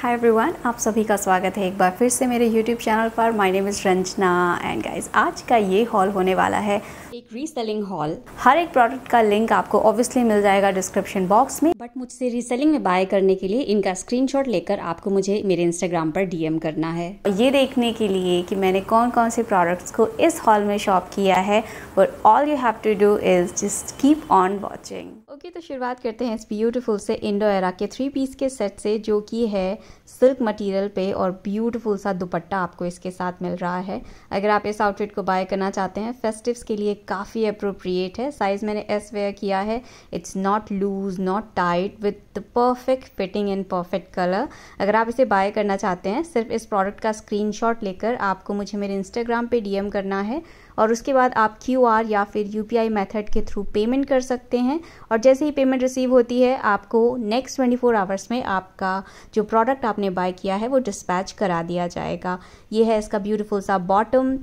hi everyone आप सभी का स्वागत है एक बार फिर से मेरे यूट्यूब चैनल पर my name is Ranjana and guys आज का ये हॉल होने वाला है एक रीसेलिंग हॉल हर एक प्रोडक्ट का लिंक आपको ऑब्वियसली मिल जाएगा डिस्क्रिप्शन बॉक्स में बट मुझसे रीसेलिंग में बाय करने के लिए इनका स्क्रीनशॉट लेकर आपको मुझे मेरे इंस्टाग्राम पर डीएम करना है ये देखने के लिए कि मैंने कौन कौन से प्रोडक्ट्स को इस हॉल में शॉप किया है और all you have to do is just keep on watching okay okay, तो शुरुआत करते हैं इस ब्यूटीफुल से इंडो एरा के थ्री पीस के सेट से जो कि है सिल्क मटेरियल पे और ब्यूटीफुल सा दुपट्टा आपको इसके साथ मिल रहा है अगर आप इस आउटफिट को बाय करना चाहते हैं फेस्टिव्स के लिए काफ़ी अप्रोप्रिएट है साइज़ मैंने एस वेयर किया है it's not loose not tight with the perfect fitting and perfect colour अगर आप इसे बाय करना चाहते हैं सिर्फ इस प्रोडक्ट का स्क्रीन लेकर आपको मुझे मेरे इंस्टाग्राम पर डी करना है और उसके बाद आप क्यू आर या फिर यू पी आई मैथड के थ्रू पेमेंट कर सकते हैं और जैसे ही पेमेंट रिसीव होती है आपको नेक्स्ट ट्वेंटी फोर आवर्स में आपका जो प्रोडक्ट आपने बाय किया है वो डिस्पैच करा दिया जाएगा ये है इसका ब्यूटीफुल सा बॉटम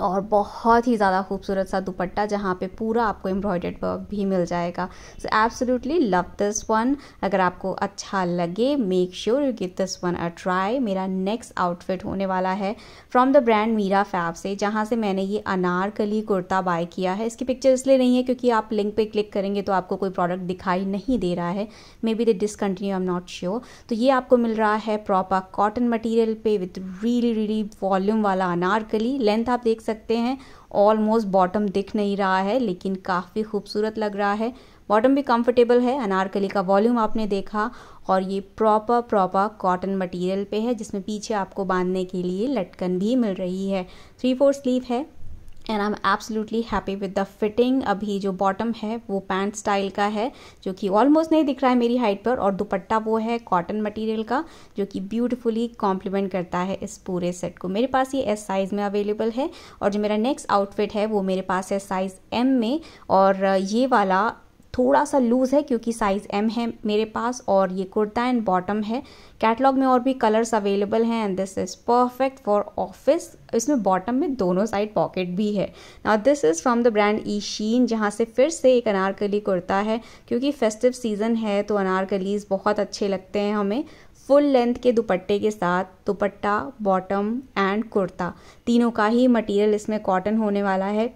और बहुत ही ज़्यादा खूबसूरत सा दुपट्टा जहाँ पे पूरा आपको एम्ब्रॉयडर्ड वर्क भी मिल जाएगा so absolutely love this one अगर आपको अच्छा लगे make sure you give this one a try मेरा नेक्स्ट आउटफिट होने वाला है from the brand Meera fab से जहाँ से मैंने ये अनारकली कुर्ता बाय किया है इसकी पिक्चर इसलिए नहीं है क्योंकि आप लिंक पर क्लिक करेंगे तो आपको कोई प्रोडक्ट दिखाई नहीं दे रहा है maybe they discontinue I am not sure तो ये आपको मिल रहा है प्रॉपर कॉटन मटीरियल पे विथ रियली रियली वॉल्यूम वाला अनारकली लेंथ आप देख सकते हैं ऑलमोस्ट बॉटम दिख नहीं रहा है लेकिन काफ़ी खूबसूरत लग रहा है बॉटम भी कंफर्टेबल है अनारकली का वॉल्यूम आपने देखा और ये प्रॉपर प्रॉपर कॉटन मटेरियल पे है जिसमें पीछे आपको बांधने के लिए लटकन भी मिल रही है थ्री फोर स्लीव है and I am absolutely happy with the fitting अभी जो बॉटम है वो पैंट स्टाइल का है जो कि ऑलमोस्ट नहीं दिख रहा है मेरी हाइट पर और दुपट्टा वो है कॉटन मटेरियल का जो कि ब्यूटीफुली कॉम्प्लीमेंट करता है इस पूरे सेट को मेरे पास ये एस साइज़ में अवेलेबल है और जो मेरा नेक्स्ट आउटफिट है वो मेरे पास है साइज़ एम में और ये वाला थोड़ा सा लूज़ है क्योंकि साइज़ एम है मेरे पास और ये कुर्ता एंड बॉटम है कैटलॉग में और भी कलर्स अवेलेबल हैं and this is perfect for office इसमें बॉटम में दोनों साइड पॉकेट भी है now this is from the brand Ishin जहाँ से फिर से एक अनारकली कुर्ता है क्योंकि फेस्टिव सीज़न है तो अनारकलीज बहुत अच्छे लगते हैं हमें फुल लेंथ के दुपट्टे के साथ दुपट्टा बॉटम एंड कुर्ता तीनों का ही मटेरियल इसमें कॉटन होने वाला है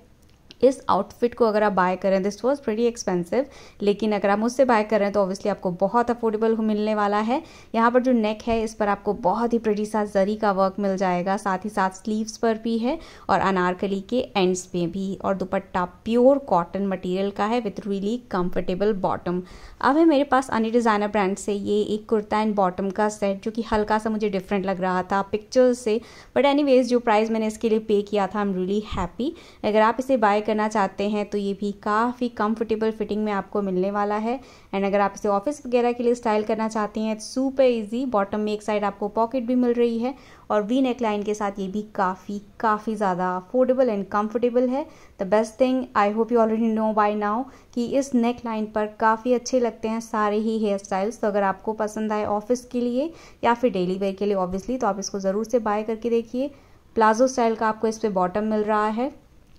इस आउटफिट को अगर आप बाय करें दिस वॉज वेरी एक्सपेंसिव लेकिन अगर आप मुझसे बाय करें तो ऑब्वियसली आपको बहुत अफोर्डेबल मिलने वाला है यहाँ पर जो नेक है इस पर आपको बहुत ही प्रेटी सा जरी का वर्क मिल जाएगा साथ ही साथ स्लीव्स पर भी है और अनारकली के एंड्स पे भी और दुपट्टा प्योर कॉटन मटेरियल का है विथ रियली कंफर्टेबल बॉटम अब है मेरे पास अनी डिज़ाइनर ब्रांड से ये एक कुर्ता एंड बॉटम का सेट जो कि हल्का सा मुझे डिफरेंट लग रहा था पिक्चर्स से बट एनी जो प्राइस मैंने इसके लिए पे किया था आई एम रियली हैप्पी अगर आप इसे बाय करना चाहते हैं तो ये भी काफ़ी कंफर्टेबल फिटिंग में आपको मिलने वाला है एंड अगर आप इसे ऑफिस वगैरह के लिए स्टाइल करना चाहते हैं तो सुपर इजी बॉटम में एक साइड आपको पॉकेट भी मिल रही है और वी नेक लाइन के साथ ये भी काफ़ी काफ़ी ज़्यादा अफोर्डेबल एंड कंफर्टेबल है the best thing I hope you already know by now कि इस नेक लाइन पर काफ़ी अच्छे लगते हैं सारे ही हेयर स्टाइल्स तो अगर आपको पसंद आए ऑफिस के लिए या फिर डेली वेयर के लिए ऑब्वियसली तो आप इसको ज़रूर से बाय करके देखिए प्लाजो स्टाइल का आपको इस पर बॉटम मिल रहा है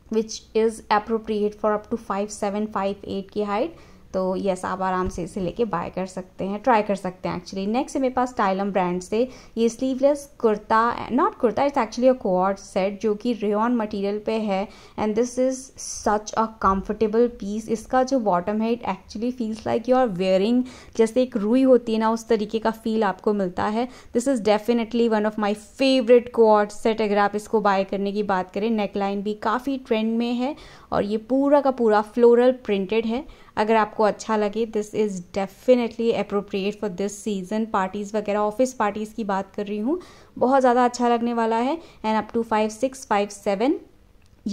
which is appropriate for up to 5758 5'8 ki height तो यस आप आराम से इसे लेके बाय कर सकते हैं ट्राई कर सकते हैं एक्चुअली नेक्स्ट है मेरे पास टाइलम ब्रांड से ये sleeveless kurta not kurta it's actually a coord set जो कि रेन मटेरियल पे है and this is such a comfortable piece इसका जो बॉटम है it actually feels like you are wearing जैसे एक रुई होती है ना उस तरीके का फील आपको मिलता है this is definitely one of my favourite coord set अगर आप इसको बाय करने की बात करें नेकलाइन भी काफ़ी ट्रेंड में है और ये पूरा का पूरा फ्लोरल प्रिंटेड है अगर आपको अच्छा लगे this is definitely appropriate for this season parties वगैरह ऑफिस पार्टीज़ की बात कर रही हूँ बहुत ज़्यादा अच्छा लगने वाला है and up to five six five seven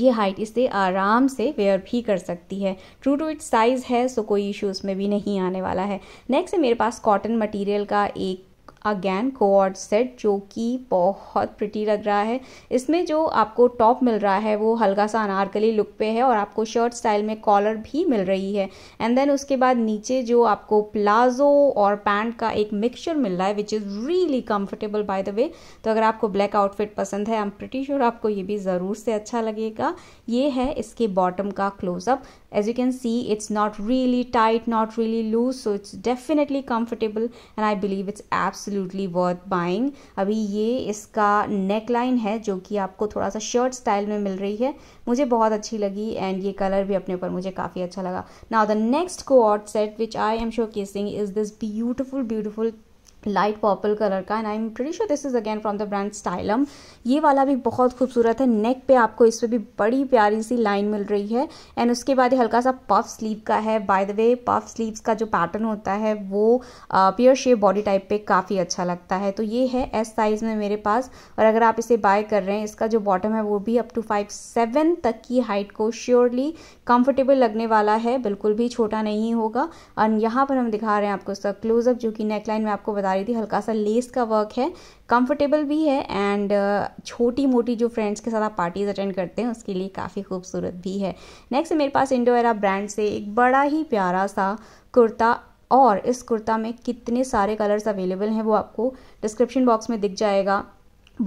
ये हाइट इसे आराम से वेयर भी कर सकती है ट्रू टू इट्स साइज़ है सो कोई इशू उसमें भी नहीं आने वाला है नेक्स्ट है मेरे पास कॉटन मटेरियल का एक अगैन कोआर्ड सेट जो कि बहुत प्रिटी लग रहा है इसमें जो आपको टॉप मिल रहा है वो हल्का सा अनारकली लुक पे है और आपको शर्ट स्टाइल में कॉलर भी मिल रही है एंड देन उसके बाद नीचे जो आपको प्लाजो और पैंट का एक मिक्सचर मिल रहा है which is really comfortable by the way तो अगर आपको ब्लैक आउटफिट पसंद है आई एम प्रिटी श्योर आपको ये भी ज़रूर से अच्छा लगेगा ये है इसके बॉटम का closeup as you can see it's not really tight not really loose so it's definitely comfortable and I believe it's apps absolutely worth buying अभी ये इसका नेक लाइन है जो कि आपको थोड़ा सा शर्ट स्टाइल में मिल रही है मुझे बहुत अच्छी लगी एंड ये कलर भी अपने ऊपर मुझे काफ़ी अच्छा लगा नाउ द नेक्स्ट को set which I am showcasing is this beautiful beautiful light purple colour का and I am pretty sure this is again from the brand Stylum ये वाला भी बहुत खूबसूरत है नेक पे आपको इस पर भी बड़ी प्यारी सी लाइन मिल रही है एंड उसके बाद ये हल्का सा पफ स्लीव का है by the way puff sleeves का जो पैटर्न होता है वो प्योर शेप बॉडी टाइप पे काफ़ी अच्छा लगता है तो ये है एस साइज़ में मेरे पास और अगर आप इसे बाय कर रहे हैं इसका जो बॉटम है वो भी अप टू फाइव सेवन तक की हाइट को श्योरली कंफर्टेबल लगने वाला है बिल्कुल भी छोटा नहीं होगा एंड यहाँ पर हम दिखा रहे हैं आपको इसका क्लोजअप जो कि नेकलाइन में आपको बता बता रही थी हल्का सा लेस का वर्क है कंफर्टेबल भी है एंड uh, छोटी मोटी जो फ्रेंड्स के साथ आप पार्टीज अटेंड करते हैं उसके लिए काफ़ी खूबसूरत भी है नेक्स्ट मेरे पास इंडोवेरा ब्रांड से एक बड़ा ही प्यारा सा कुर्ता और इस कुर्ता में कितने सारे कलर्स अवेलेबल हैं वो आपको डिस्क्रिप्शन बॉक्स में दिख जाएगा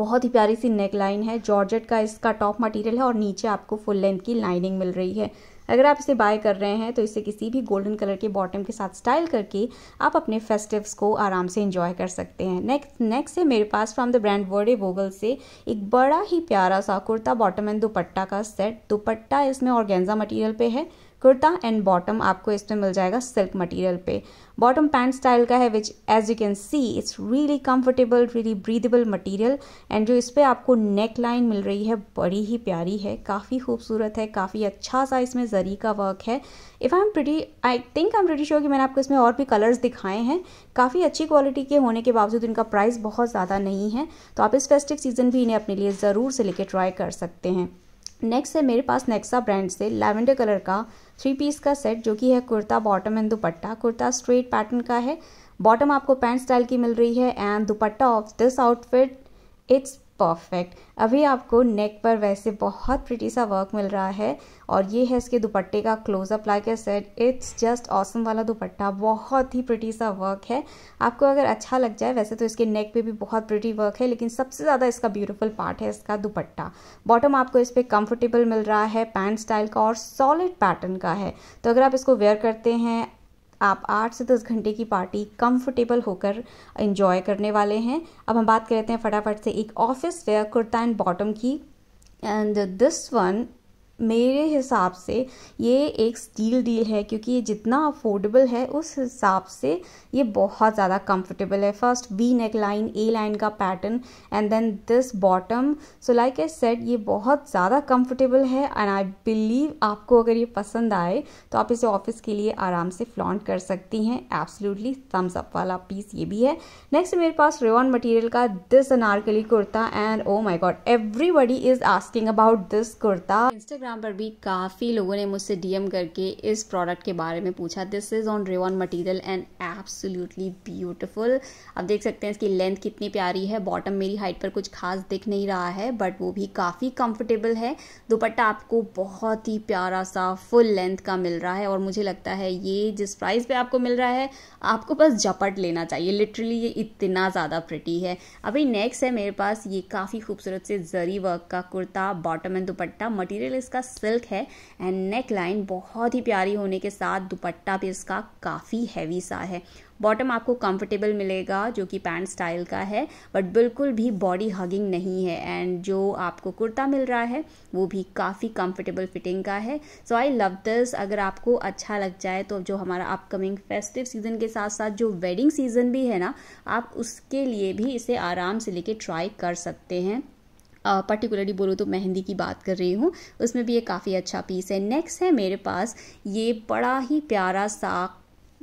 बहुत ही प्यारी सी नेक लाइन है जॉर्जेट का इसका टॉप मटेरियल है और नीचे आपको फुल लेंथ की लाइनिंग मिल रही है अगर आप इसे बाय कर रहे हैं तो इसे किसी भी गोल्डन कलर के बॉटम के साथ स्टाइल करके आप अपने फेस्टिव्स को आराम से इंजॉय कर सकते हैं नेक्स्ट नेक्स्ट है मेरे पास फ्रॉम द ब्रांड वर्डे वोगल से एक बड़ा ही प्यारा सा कुर्ता बॉटम एंड दुपट्टा का सेट दुपट्टा इसमें गेंजा मटेरियल पे है कुर्ता एंड बॉटम आपको इसमें मिल जाएगा सिल्क मटेरियल पे बॉटम पैंट स्टाइल का है which as you can see it's really comfortable really breathable material and जो इस पर आपको नेक लाइन मिल रही है बड़ी ही प्यारी है काफ़ी खूबसूरत है काफ़ी अच्छा सा इसमें जरी का वर्क है if I am pretty I think I am pretty sure कि मैंने आपको इसमें और भी कलर्स दिखाए हैं काफ़ी अच्छी क्वालिटी के होने के बावजूद इनका प्राइस बहुत ज़्यादा नहीं है तो आप इस फेस्टिव सीज़न भी इन्हें अपने लिए ज़रूर से लेके ट्राई कर सकते हैं नेक्स्ट है मेरे पास नेक्सा ब्रांड से लेवेंडर कलर का थ्री पीस का सेट जो कि है kurta bottom and dupatta kurta straight pattern का है बॉटम आपको पैंट स्टाइल की मिल रही है and dupatta of this outfit it's perfect अभी आपको नेक पर वैसे बहुत प्रिटी सा वर्क मिल रहा है और ये है इसके दुपट्टे का closeup like a set it's just awesome वाला दुपट्टा बहुत ही प्रिटी सा वर्क है आपको अगर अच्छा लग जाए वैसे तो इसके नेक पे भी बहुत प्रिटी वर्क है लेकिन सबसे ज़्यादा इसका ब्यूटीफुल पार्ट है इसका दुपट्टा बॉटम आपको इस पर कंफर्टेबल मिल रहा है पैंट स्टाइल का और सॉलिड पैटर्न का है तो अगर आप इसको वेयर करते हैं आप आठ से दस घंटे की पार्टी कंफर्टेबल होकर इंजॉय करने वाले हैं अब हम बात करते हैं फटाफट से एक office wear kurta and bottom की एंड दिस वन मेरे हिसाब से ये एक स्टील डील है क्योंकि ये जितना अफोर्डेबल है उस हिसाब से ये बहुत ज़्यादा कंफर्टेबल है first V neck line A line का pattern and then this bottom so like I set ये बहुत ज़्यादा कंफर्टेबल है एंड आई बिलीव आपको अगर ये पसंद आए तो आप इसे ऑफिस के लिए आराम से फ्लॉन्ट कर सकती हैं एब्सोल्युटली थम्स अप वाला पीस ये भी है नेक्स्ट मेरे पास रिवॉन मटेरियल का this Anarkali kurta and oh my God everybody is asking about this kurta Instagram Instagram पर भी काफ़ी लोगों ने मुझसे डीएम करके इस प्रोडक्ट के बारे में पूछा this is on rayon material and absolutely beautiful आप देख सकते हैं इसकी लेंथ कितनी प्यारी है बॉटम मेरी हाइट पर कुछ खास दिख नहीं रहा है बट वो भी काफ़ी कंफर्टेबल है दुपट्टा आपको बहुत ही प्यारा सा फुल लेंथ का मिल रहा है और मुझे लगता है ये जिस प्राइस पे आपको मिल रहा है आपको बस झपट लेना चाहिए लिटरली ये इतना ज़्यादा प्रिटी है अभी नेक्स्ट है मेरे पास ये काफ़ी खूबसूरत से जरी वर्क का kurta bottom and dupatta material इसका इसका सिल्क है एंड नेक लाइन बहुत ही प्यारी होने के साथ दुपट्टा भी इसका काफ़ी हैवी सा है बॉटम आपको कंफर्टेबल मिलेगा जो कि पैंट स्टाइल का है बट बिल्कुल भी बॉडी हगिंग नहीं है एंड जो आपको कुर्ता मिल रहा है वो भी काफ़ी कंफर्टेबल फिटिंग का है सो आई लव दिस अगर आपको अच्छा लग जाए तो जो हमारा अपकमिंग फेस्टिव सीजन के साथ साथ जो वेडिंग सीजन भी है ना आप उसके लिए भी इसे आराम से लेके ट्राई कर सकते हैं पर्टिकुलरली बोलो तो मेहंदी की बात कर रही हूँ उसमें भी ये काफ़ी अच्छा पीस है नेक्स्ट है मेरे पास ये बड़ा ही प्यारा सा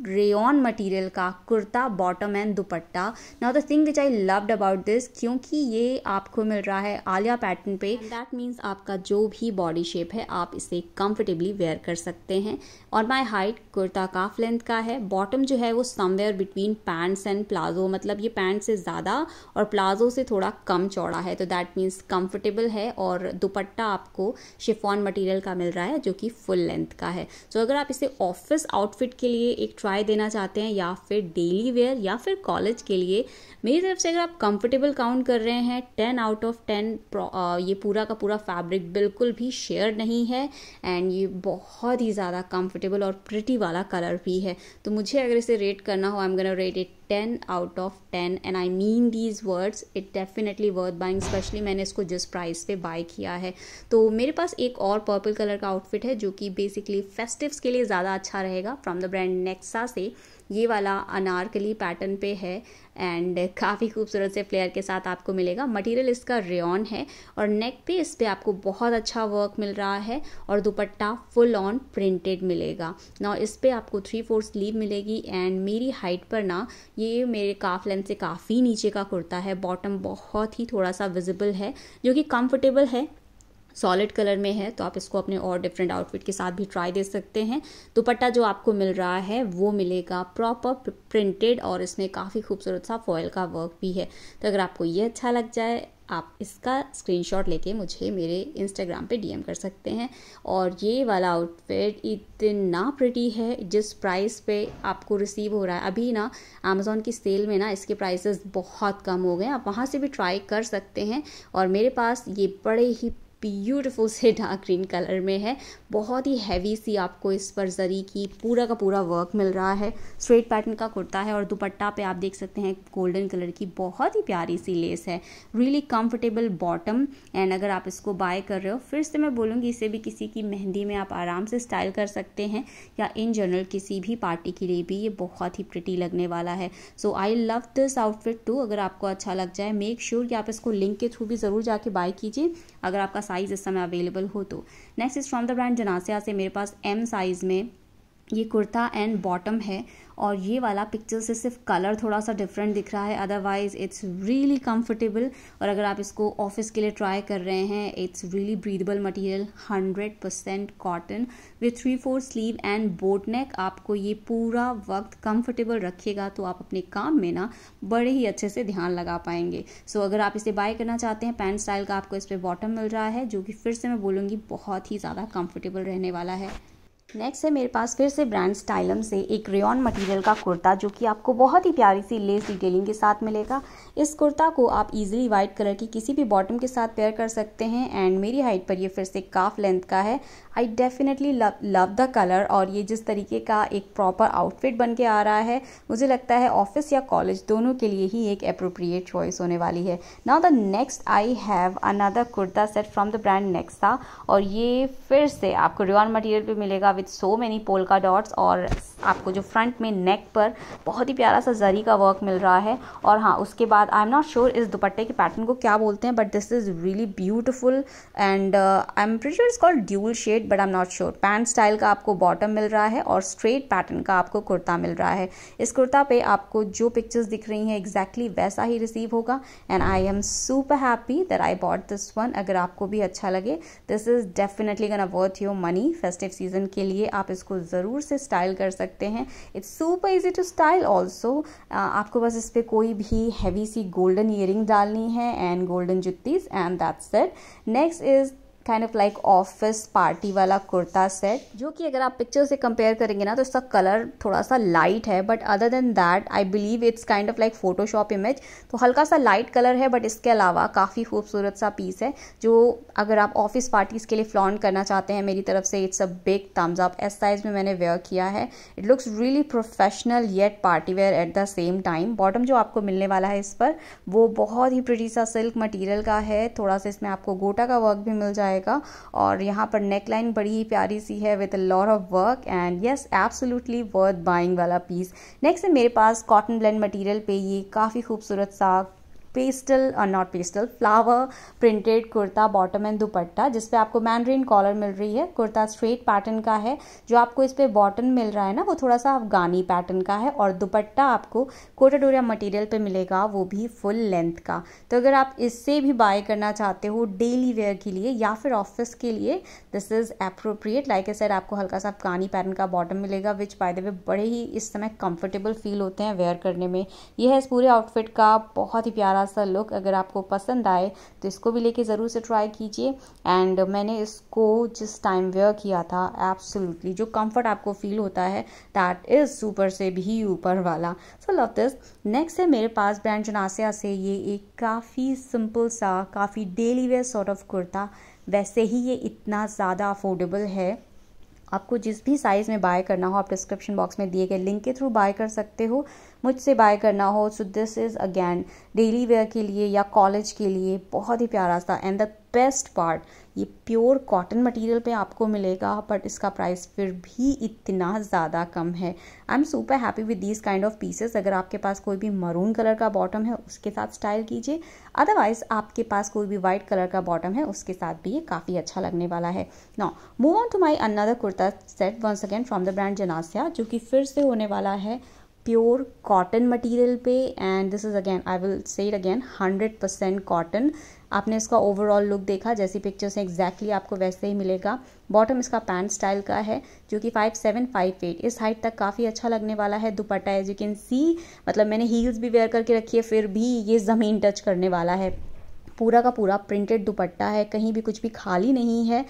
रेन मटेरियल का kurta bottom and dupatta now the thing which I loved about this क्योंकि ये आपको मिल रहा है आलिया पैटर्न पे दैट मीन्स आपका जो भी बॉडी शेप है आप इसे कंफर्टेबली वेयर कर सकते हैं और my height kurta calf length का है बॉटम जो है वो somewhere between pants and palazzo मतलब ये पैंट से ज़्यादा और प्लाजो से थोड़ा कम चौड़ा है तो दैट मीन्स कम्फर्टेबल है और दुपट्टा आपको शिफॉन मटीरियल का मिल रहा है जो कि फुल लेंथ का है सो so, अगर आप इसे ऑफिस आउटफिट के लिए एक ट्राई देना चाहते हैं या फिर डेली वेयर या फिर कॉलेज के लिए मेरी तरफ से अगर आप कंफर्टेबल काउंट कर रहे हैं टेन आउट ऑफ टेन ये पूरा का पूरा फैब्रिक बिल्कुल भी शेयर नहीं है एंड ये बहुत ही ज़्यादा कंफर्टेबल और प्रिटी वाला कलर भी है तो मुझे अगर इसे रेट करना हो I am gonna rate it ten out of ten and I mean these words it definitely worth buying specially मैंने इसको जिस प्राइस पे बाय किया है तो मेरे पास एक और पर्पल कलर का आउटफिट है जो कि बेसिकली फेस्टिव्स के लिए ज़्यादा अच्छा रहेगा फ्रॉम द ब्रांड नेक्सा से ये वाला अनारकली पैटर्न पे है एंड काफ़ी खूबसूरत से फ्लेयर के साथ आपको मिलेगा मटेरियल इसका रेन है और नेक पे इस पर आपको बहुत अच्छा वर्क मिल रहा है और दुपट्टा फुल ऑन प्रिंटेड मिलेगा ना इस पर आपको थ्री फोर स्लीव मिलेगी एंड मेरी हाइट पर ना ये मेरे काफ लेंथ से काफ़ी नीचे का कुर्ता है बॉटम बहुत ही थोड़ा सा विजिबल है जो कि कम्फर्टेबल है सॉलिड कलर में है तो आप इसको अपने और डिफरेंट आउटफिट के साथ भी ट्राई दे सकते हैं दुपट्टा जो आपको मिल रहा है वो मिलेगा प्रॉपर प्रिंटेड और इसमें काफ़ी खूबसूरत सा फॉयल का वर्क भी है तो अगर आपको ये अच्छा लग जाए आप इसका स्क्रीनशॉट लेके मुझे मेरे इंस्टाग्राम पे डीएम कर सकते हैं और ये वाला आउटफिट इतना प्रिटी है जिस प्राइस पे आपको रिसीव हो रहा है अभी ना अमेज़ोन की सेल में ना इसके प्राइसेस बहुत कम हो गए आप वहाँ से भी ट्राई कर सकते हैं और मेरे पास ये बड़े ही ब्यूटीफुल से डार्क ग्रीन कलर में है बहुत ही हैवी सी आपको इस पर जरी की पूरा का पूरा वर्क मिल रहा है स्ट्रेट पैटर्न का कुर्ता है और दुपट्टा पे आप देख सकते हैं गोल्डन कलर की बहुत ही प्यारी सी लेस है रियली कंफर्टेबल बॉटम एंड अगर आप इसको बाय कर रहे हो फिर से मैं बोलूँगी इसे भी किसी की मेहंदी में आप आराम से स्टाइल कर सकते हैं या इन जनरल किसी भी पार्टी के लिए भी ये बहुत ही प्रिटी लगने वाला है so I love this outfit too अगर आपको अच्छा लग जाए मेक श्योर sure कि आप इसको लिंक के थ्रू भी ज़रूर जाके बाय कीजिए अगर आपका साइज़ इस समय अवेलेबल हो तो next is from the brand Janasya से मेरे पास एम साइज़ में ये कुर्ता एंड बॉटम है और ये वाला पिक्चर से सिर्फ कलर थोड़ा सा डिफरेंट दिख रहा है अदरवाइज इट्स रियली कंफर्टेबल और अगर आप इसको ऑफिस के लिए ट्राई कर रहे हैं it's really breathable material hundred percent cotton with three four sleeve and boat neck आपको ये पूरा वक्त कंफर्टेबल रखेगा तो आप अपने काम में ना बड़े ही अच्छे से ध्यान लगा पाएंगे सो so, अगर आप इसे बाय करना चाहते हैं पैंट स्टाइल का आपको इस पर बॉटम मिल रहा है जो कि फिर से मैं बोलूँगी बहुत ही ज़्यादा कंफर्टेबल रहने वाला है नेक्स्ट है मेरे पास फिर से ब्रांड स्टाइलम से एक रेयन मटेरियल का कुर्ता जो कि आपको बहुत ही प्यारी सी लेस डिटेलिंग के साथ मिलेगा इस कुर्ता को आप इजीली वाइट कलर की किसी भी बॉटम के साथ पेयर कर सकते हैं एंड मेरी हाइट पर ये फिर से काफ लेंथ का है I definitely love the colour और ये जिस तरीके का एक प्रॉपर आउटफिट बन के आ रहा है मुझे लगता है ऑफिस या कॉलेज दोनों के लिए ही एक अप्रोप्रिएट चॉइस होने वाली है now the next I have another kurta set from the brand Nexa और ये फिर से आपको रिवॉन मटेरियल भी मिलेगा with with so many polka dots और आपको जो फ्रंट में नेक पर बहुत ही प्यारा सा जरी का वर्क मिल रहा है और हाँ उसके बाद आई एम नॉट श्योर इस दुपट्टे के पैटर्न को क्या बोलते हैं but this is really beautiful and I am pretty sure is called dual shade but I am not sure pant style का आपको बॉटम मिल रहा है और स्ट्रेट पैटर्न का आपको कुर्ता मिल रहा है इस कुर्ता पे आपको जो पिक्चर्स दिख रही हैं एग्जैक्टली exactly वैसा ही रिसीव होगा and I am super happy that I bought this one अगर आपको भी अच्छा लगे this is definitely gonna worth your money festive season के लिए आप इसको ज़रूर से स्टाइल कर सकते हैं it's super easy to style also आपको बस इस पर कोई भी हैवी सी गोल्डन ईयरिंग डालनी है and golden juttis and that's set next is kind of like office party वाला कुर्ता सेट जो कि अगर आप पिक्चर से कंपेयर करेंगे ना तो इसका कलर थोड़ा सा लाइट है but other than that I believe it's kind of like Photoshop image तो हल्का सा लाइट कलर है बट इसके अलावा काफ़ी खूबसूरत सा पीस है जो अगर आप ऑफिस पार्टीज़ के लिए फ्लॉन्ट करना चाहते हैं मेरी तरफ से it's a big thumbs up S size में मैंने वेयर किया है it looks really professional yet party wear at the same time bottom जो आपको मिलने वाला है इस पर वो बहुत ही प्रिटी सा सिल्क मटीरियल का है थोड़ा सा इसमें आपको गोटा का वर्क भी मिल जाएगा जाएगा और यहाँ पर नेक लाइन बड़ी ही प्यारी सी है with a lot of work and yes absolutely worth buying वाला पीस नेक्स्ट है मेरे पास कॉटन ब्लेंड मटेरियल पे ये काफ़ी खूबसूरत सा pastel not pastel flower printed kurta bottom and dupatta जिसपे आपको मैंड्रीन कॉलर मिल रही है कुर्ता स्ट्रेट पैटर्न का है जो आपको इस पर बॉटन मिल रहा है ना वो थोड़ा सा अफगानी पैटर्न का है और दुपट्टा आपको कोटाडोरिया मटेरियल पे मिलेगा वो भी फुल लेंथ का तो अगर आप इससे भी बाय करना चाहते हो डेली वेयर के लिए या फिर ऑफिस के लिए this is appropriate like a sir आपको हल्का सा अफगानी पैटर्न का बॉटम मिलेगा विच बाय द वे बड़े ही इस समय कंफर्टेबल फील होते हैं वेयर करने में यह है इस पूरे आउटफिट का बहुत ही प्यारा सा लुक अगर आपको पसंद आए तो इसको भी लेके ज़रूर से ट्राई कीजिए एंड मैंने इसको जिस टाइम वेयर किया था एब्सोल्युटली जो कंफर्ट आपको फील होता है दैट इज़ सुपर से भी ऊपर वाला सो लव दिस नेक्स्ट है मेरे पास ब्रांड जनासिया से ये एक काफ़ी सिंपल सा काफ़ी daily wear sort of kurta वैसे ही ये इतना ज़्यादा अफोर्डेबल है आपको जिस भी साइज़ में बाय करना हो आप डिस्क्रिप्शन बॉक्स में दिए गए लिंक के थ्रू बाय कर सकते हो मुझसे बाय करना हो so this is again daily wear के लिए या कॉलेज के लिए बहुत ही प्यारा सा एंड द बेस्ट पार्ट ये प्योर कॉटन मटेरियल पे आपको मिलेगा बट इसका प्राइस फिर भी इतना ज़्यादा कम है I am super happy with these kind of pieces अगर आपके पास कोई भी मरून कलर का बॉटम है उसके साथ स्टाइल कीजिए अदरवाइज आपके पास कोई भी वाइट कलर का बॉटम है उसके साथ भी ये काफ़ी अच्छा लगने वाला है now move on to my another kurta set once again from the brand Janasya जो कि फिर से होने वाला है प्योर कॉटन मटीरियल पे this is is I will say it again hundred percent cotton आपने इसका ओवरऑल लुक देखा जैसी पिक्चर्स हैं एग्जैक्टली आपको वैसे ही मिलेगा बॉटम इसका पैंट स्टाइल का है जो कि फाइव सेवन फाइव एट इस हाइट तक काफ़ी अच्छा लगने वाला है dupatta as you can see मतलब मैंने हील्स भी वेयर करके रखी है फिर भी ये ज़मीन टच करने वाला है पूरा का पूरा प्रिंटेड दुपट्टा है कहीं भी कुछ भी खाली नहीं है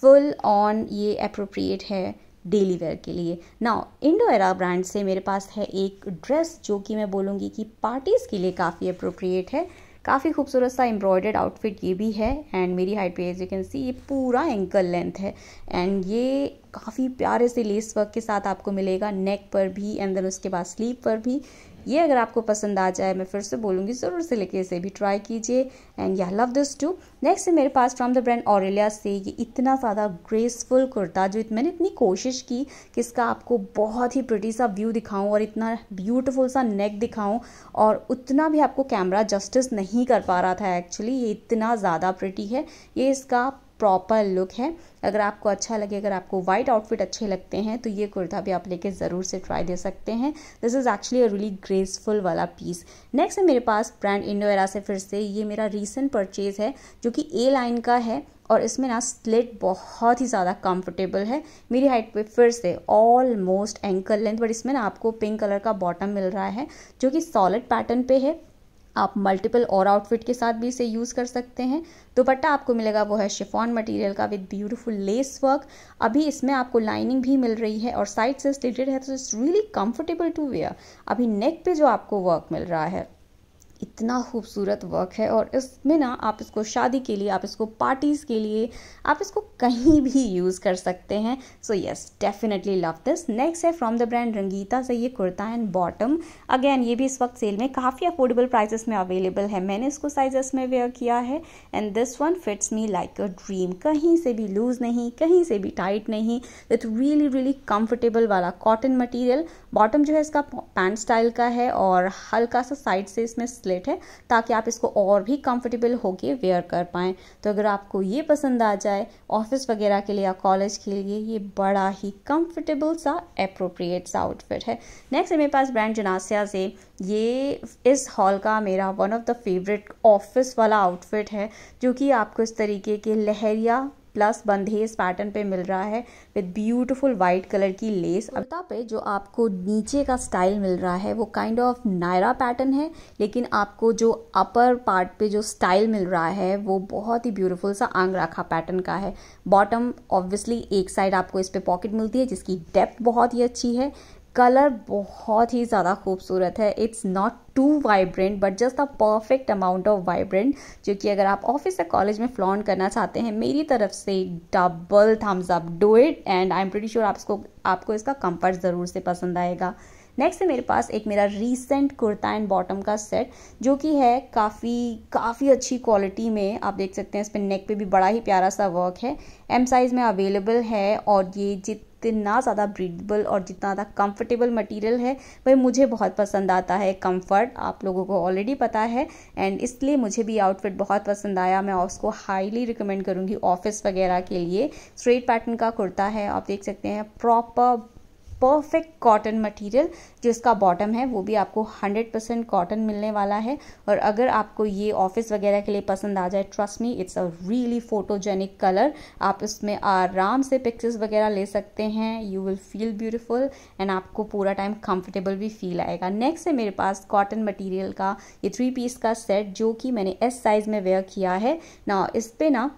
फुल ऑन ये अप्रोप्रिएट है डेली वेयर के लिए ना इंडो एरा ब्रांड से मेरे पास है एक ड्रेस जो कि मैं बोलूँगी कि पार्टीज़ के लिए काफ़ी अप्रोप्रिएट है काफ़ी खूबसूरत सा एम्ब्रॉयडर्ड आउटफिट ये भी है एंड मेरी हाइट पे एज यू कैन सी ये पूरा एंकल लेंथ है एंड ये काफ़ी प्यारे से लेस वर्क के साथ आपको मिलेगा नेक पर भी एंड देन उसके बाद स्लीव पर भी ये अगर आपको पसंद आ जाए मैं फिर से बोलूँगी ज़रूर से लेके इसे भी ट्राई कीजिए एंड या लव दिस टू नेक्स्ट है मेरे पास फ्रॉम द ब्रांड ऑरेलिया से ये इतना ज़्यादा ग्रेसफुल कुर्ता जो मैंने इतनी कोशिश की कि इसका आपको बहुत ही प्रटी सा व्यू दिखाऊँ और इतना ब्यूटिफुल सा नेक दिखाऊँ और उतना भी आपको कैमरा जस्टिस नहीं कर पा रहा था एक्चुअली ये इतना ज़्यादा प्रटी है ये इसका प्रॉपर लुक है अगर आपको अच्छा लगे अगर आपको वाइट आउटफिट अच्छे लगते हैं तो ये कुर्ता भी आप लेके ज़रूर से ट्राई दे सकते हैं this is actually a really graceful वाला पीस नेक्स्ट है मेरे पास ब्रांड इंडोवेरा से फिर से ये मेरा रीसेंट परचेज़ है जो कि ए लाइन का है और इसमें ना स्लिट बहुत ही ज़्यादा कंफर्टेबल है मेरी हाइट पे फिर से ऑलमोस्ट एंकल लेंथ बट इसमें ना आपको पिंक कलर का बॉटम मिल रहा है जो कि सॉलिड पैटर्न पे है आप मल्टीपल और आउटफिट के साथ भी इसे यूज़ कर सकते हैं दुपट्टा आपको मिलेगा वो है शिफॉन मटेरियल का विद ब्यूटीफुल लेस वर्क अभी इसमें आपको लाइनिंग भी मिल रही है और साइड से स्टेटेड है तो it's really comfortable to wear अभी नेक पे जो आपको वर्क मिल रहा है इतना खूबसूरत वर्क है और इसमें ना आप इसको शादी के लिए आप इसको पार्टीज़ के लिए आप इसको कहीं भी यूज़ कर सकते हैं so yes definitely love this next है फ्रॉम द ब्रांड रंगीता से ये कुर्ता एंड बॉटम अगेन ये भी इस वक्त सेल में काफ़ी अफोर्डेबल प्राइसेस में अवेलेबल है मैंने इसको साइजेस में वेयर किया है and this one fits me like a dream कहीं से भी लूज़ नहीं कहीं से भी टाइट नहीं विथ रियली रियली कंफर्टेबल वाला कॉटन मटीरियल बॉटम जो है इसका पैंट स्टाइल का है और हल्का सा साइड से इसमें स्लिप ब्रेसलेट है ताकि आप इसको और भी कंफर्टेबल होके वेयर कर पाएँ तो अगर आपको ये पसंद आ जाए ऑफिस वगैरह के लिए या कॉलेज के लिए ये बड़ा ही कंफर्टेबल सा अप्रोप्रिएट सा आउटफिट है नेक्स्ट मेरे पास ब्रांड जनासिया से ये इस हॉल का मेरा one of the favourite office वाला आउटफिट है जो कि आपको इस तरीके के लहरिया प्लस बंधेज पैटर्न पे मिल रहा है विद ब्यूटीफुल वाइट कलर की लेस कुर्ता पे जो आपको नीचे का स्टाइल मिल रहा है वो काइंड ऑफ नायरा पैटर्न है लेकिन आपको जो अपर पार्ट पे जो स्टाइल मिल रहा है वो बहुत ही ब्यूटीफुल सा आंग राखा पैटर्न का है बॉटम ऑब्वियसली एक साइड आपको इस पर पॉकेट मिलती है जिसकी डेप्थ बहुत ही अच्छी है कलर बहुत ही ज़्यादा खूबसूरत है it's not too vibrant but just the perfect amount of vibrant जो कि अगर आप ऑफिस या कॉलेज में फ्लॉन्ट करना चाहते हैं मेरी तरफ से double thumbs up do it and I am pretty sure आपको आपको इसका कंफर्ट ज़रूर से पसंद आएगा नेक्स्ट है मेरे पास एक मेरा रीसेंट कुर्ता एंड बॉटम का सेट जो कि है काफ़ी काफ़ी अच्छी क्वालिटी में आप देख सकते हैं इस पर नेक पे भी बड़ा ही प्यारा सा वर्क है एम साइज़ में अवेलेबल है और ये जितना ज़्यादा ब्रीडेबल और जितना ज़्यादा कंफर्टेबल मटेरियल है वही मुझे बहुत पसंद आता है कम्फर्ट आप लोगों को ऑलरेडी पता है एंड इसलिए मुझे भी आउटफिट बहुत पसंद आया मैं उसको हाईली रिकमेंड करूँगी ऑफिस वगैरह के लिए स्ट्रेट पैटर्न का कुर्ता है आप देख सकते हैं प्रॉपर परफेक्ट कॉटन मटेरियल जो इसका बॉटम है वो भी आपको 100% कॉटन मिलने वाला है और अगर आपको ये ऑफिस वगैरह के लिए पसंद आ जाए trust me it's a really photogenic colour आप इसमें आराम से पिक्चर्स वगैरह ले सकते हैं you will feel beautiful and आपको पूरा टाइम कंफर्टेबल भी फील आएगा नेक्स्ट है मेरे पास कॉटन मटीरियल का ये थ्री पीस का सेट जो कि मैंने एस साइज़ में वेयर किया है ना इस पर ना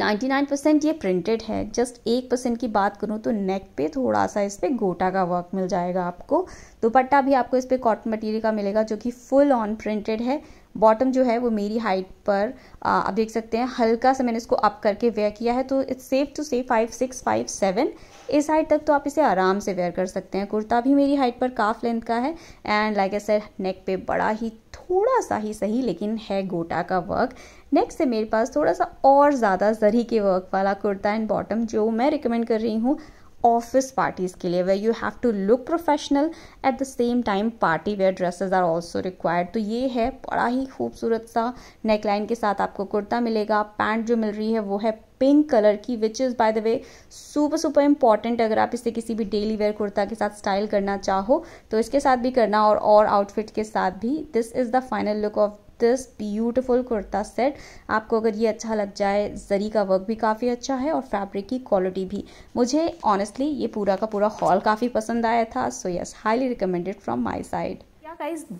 99 परसेंट ये प्रिंटेड है जस्ट एक परसेंट की बात करूँ तो नेक पे थोड़ा सा इस पर गोटा का वर्क मिल जाएगा आपको दुपट्टा भी आपको इस पर कॉटन मटेरियल का मिलेगा जो कि फुल ऑन प्रिंटेड है बॉटम जो है वो मेरी हाइट पर आप देख सकते हैं हल्का सा मैंने इसको अप करके वेयर किया है तो it's safe to say five six five seven इस हाइट तक तो आप इसे आराम से वेयर कर सकते हैं कुर्ता भी मेरी हाइट पर काफ लेंथ का है and like a sir neck पे बड़ा ही थोड़ा सा ही सही लेकिन है गोटा का वर्क नेक्स्ट है मेरे पास थोड़ा सा और ज़्यादा जरी के वर्क वाला कुर्ता एंड बॉटम जो मैं रिकमेंड कर रही हूँ ऑफिस पार्टीज़ के लिए way you have to look professional at the same time party wear dresses are also required तो ये है बड़ा ही खूबसूरत सा नेकलाइन के साथ आपको कुर्ता मिलेगा पैंट जो मिल रही है वो है पिंक कलर की which is by the way super super important अगर आप इसे किसी भी डेली वेयर कुर्ता के साथ स्टाइल करना चाहो तो इसके साथ भी करना और और आउटफिट के साथ भी this is the final look of this beautiful kurta set आपको अगर ये अच्छा लग जाए जरी का वर्क भी काफ़ी अच्छा है और फैब्रिक की क्वालिटी भी मुझे ऑनेस्टली ये पूरा का पूरा हॉल काफ़ी पसंद आया था so yes highly recommended from my side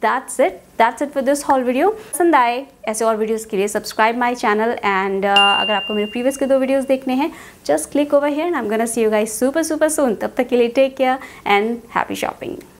that's it that's it for for this haul video पसंद आए ऐसे और ke के लिए subscribe channel channel and uh, अगर आपको मेरे प्रीवियस के दो videos देखने हैं just click over here and i'm going to see you guys super super soon तब तक के लिए take care and happy shopping